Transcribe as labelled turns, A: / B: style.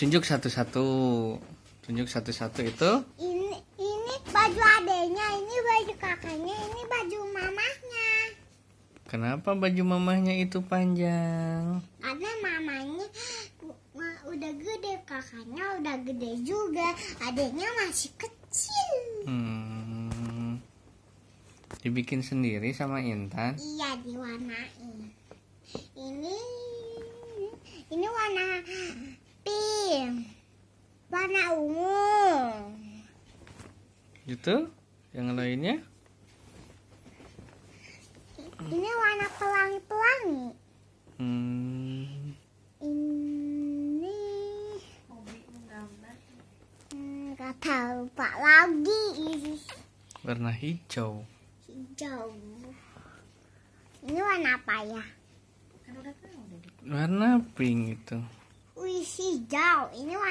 A: tunjuk satu-satu tunjuk satu-satu itu
B: ini ini baju adenya ini baju kakaknya ini baju mamahnya
C: kenapa baju mamahnya itu panjang
B: karena mamanya udah gede kakaknya udah gede juga adenya masih kecil
A: hmm. dibikin sendiri sama Intan
B: iya diwarnain ini ini warna warna ungu.
D: itu, Yang lainnya?
B: Ini warna pelangi-pelangi. Hmm. Ini nggak tahu pak lagi.
E: Warna hijau.
B: Hijau. Ini warna apa ya?
E: Warna pink itu.
B: Wih hijau. Ini warna